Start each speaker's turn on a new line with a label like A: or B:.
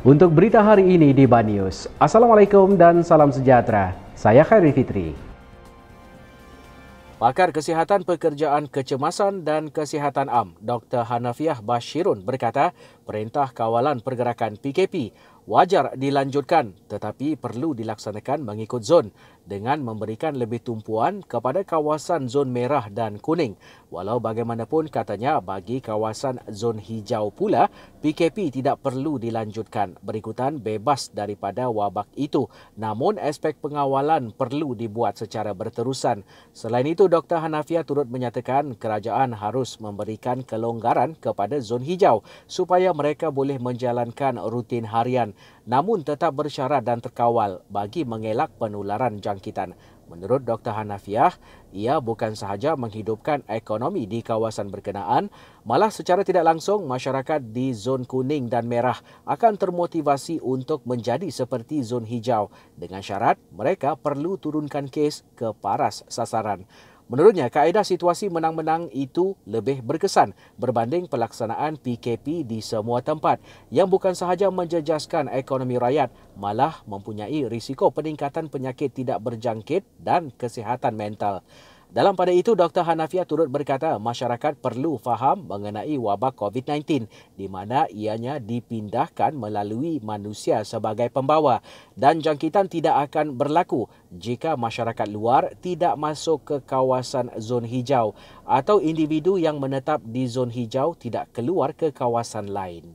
A: Untuk berita hari ini di Banyus, Assalamualaikum dan salam sejahtera. Saya Khairi Fitri. Pakar Kesihatan Pekerjaan Kecemasan dan Kesihatan Am, Dr. Hanafiah Bashirun berkata, Perintah Kawalan Pergerakan PKP wajar dilanjutkan tetapi perlu dilaksanakan mengikut zon dengan memberikan lebih tumpuan kepada kawasan zon merah dan kuning. Walau bagaimanapun katanya bagi kawasan zon hijau pula, PKP tidak perlu dilanjutkan berikutan bebas daripada wabak itu. Namun aspek pengawalan perlu dibuat secara berterusan. Selain itu, Dr. Hanafia turut menyatakan kerajaan harus memberikan kelonggaran kepada zon hijau supaya mereka boleh menjalankan rutin harian kesihatan namun tetap bersyarat dan terkawal bagi mengelak penularan jangkitan. Menurut Dr. Hanafiah, ia bukan sahaja menghidupkan ekonomi di kawasan berkenaan, malah secara tidak langsung masyarakat di zon kuning dan merah akan termotivasi untuk menjadi seperti zon hijau dengan syarat mereka perlu turunkan kes ke paras sasaran. Menurutnya, kaedah situasi menang-menang itu lebih berkesan berbanding pelaksanaan PKP di semua tempat yang bukan sahaja menjejaskan ekonomi rakyat, malah mempunyai risiko peningkatan penyakit tidak berjangkit dan kesihatan mental. Dalam pada itu, Dr. Hanafia turut berkata masyarakat perlu faham mengenai wabak COVID-19 di mana ianya dipindahkan melalui manusia sebagai pembawa dan jangkitan tidak akan berlaku jika masyarakat luar tidak masuk ke kawasan zon hijau atau individu yang menetap di zon hijau tidak keluar ke kawasan lain.